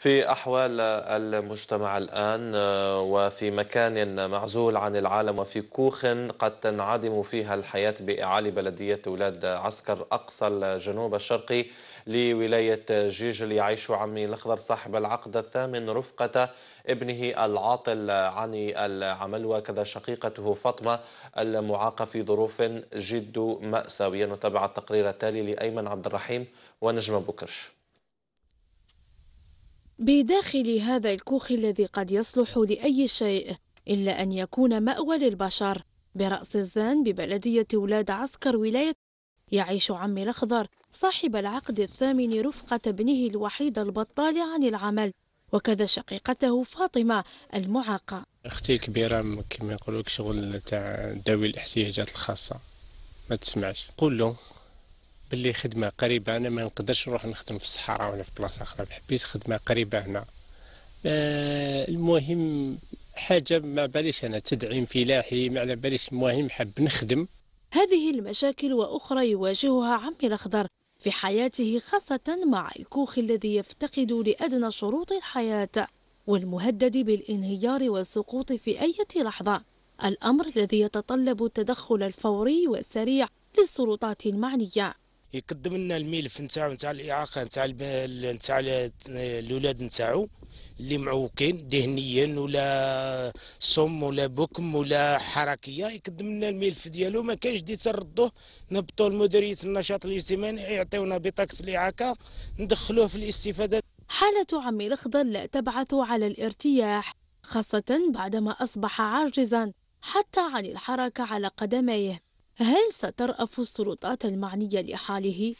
في أحوال المجتمع الآن آه، وفي مكان معزول عن العالم وفي كوخ قد تنعدم فيها الحياة بإعالي بلدية ولاد عسكر أقصى الجنوب الشرقي لولاية جيجل يعيش عمي الأخضر صاحب العقد الثامن رفقة ابنه العاطل عن العمل وكذا شقيقته فاطمة المعاقة في ظروف جد مأساوية نتابع التقرير التالي لأيمن عبد الرحيم ونجمة بكرش بداخل هذا الكوخ الذي قد يصلح لأي شيء إلا أن يكون مأوى للبشر برأس الزان ببلدية ولاد عسكر ولاية يعيش عمي الأخضر صاحب العقد الثامن رفقة ابنه الوحيد البطال عن العمل وكذا شقيقته فاطمة المعاقة أختي الكبيرة كما يقولوا شغل تاع داوي الاحتياجات الخاصة ما تسمعش قول له باللي خدمه قريبه انا ما نقدرش نروح نخدم في الصحراء ولا في بلاصه اخرى حبيت خدمه قريبه هنا آه المهم حاجه ما باليش انا تدعيم فلاحي ما على باليش المهم حب نخدم هذه المشاكل واخرى يواجهها عمي الاخضر في حياته خاصه مع الكوخ الذي يفتقد لادنى شروط الحياه والمهدد بالانهيار والسقوط في اي لحظه الامر الذي يتطلب التدخل الفوري والسريع للسلطات المعنيه يقدم لنا الملف نتاعو نتاع الاعاقه نتاع نتاع الاولاد نتاعو اللي معوقين ذهنيا ولا صم ولا بكم ولا حركيه يقدم لنا الملف ديالو ما كانش دي تردوه نبطوا لمديريه النشاط الاجتماعي يعطيونا بطاقه الاعاقه ندخلوه في الاستفاده حالة عمي لا تبعث على الارتياح خاصة بعدما أصبح عاجزا حتى عن الحركة على قدميه هل سترأف السلطات المعنية لحاله؟